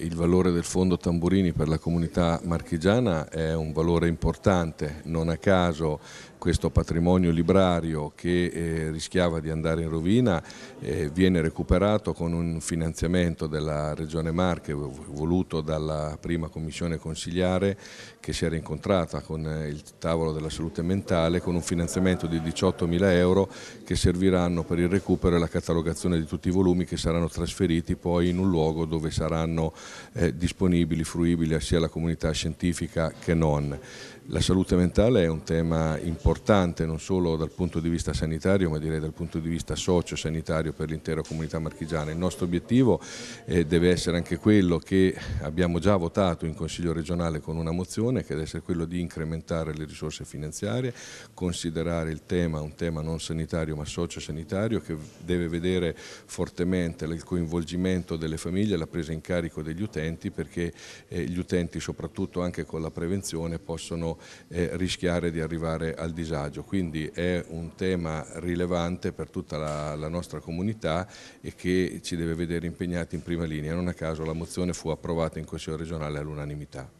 il valore del fondo Tamburini per la comunità marchigiana è un valore importante, non a caso questo patrimonio librario che eh, rischiava di andare in rovina eh, viene recuperato con un finanziamento della Regione Marche voluto dalla prima commissione consigliare che si era incontrata con eh, il tavolo della salute mentale con un finanziamento di 18 mila euro che serviranno per il recupero e la catalogazione di tutti i volumi che saranno trasferiti poi in un luogo dove saranno eh, disponibili, fruibili sia alla comunità scientifica che non. La salute mentale è un tema importante non solo dal punto di vista sanitario ma direi dal punto di vista socio-sanitario per l'intera comunità marchigiana. Il nostro obiettivo eh, deve essere anche quello che abbiamo già votato in Consiglio regionale con una mozione che deve essere quello di incrementare le risorse finanziarie, considerare il tema un tema non sanitario ma socio-sanitario che deve vedere fortemente il coinvolgimento delle famiglie, la presa in carico dei degli utenti perché eh, gli utenti soprattutto anche con la prevenzione possono eh, rischiare di arrivare al disagio. Quindi è un tema rilevante per tutta la, la nostra comunità e che ci deve vedere impegnati in prima linea. Non a caso la mozione fu approvata in Consiglio regionale all'unanimità.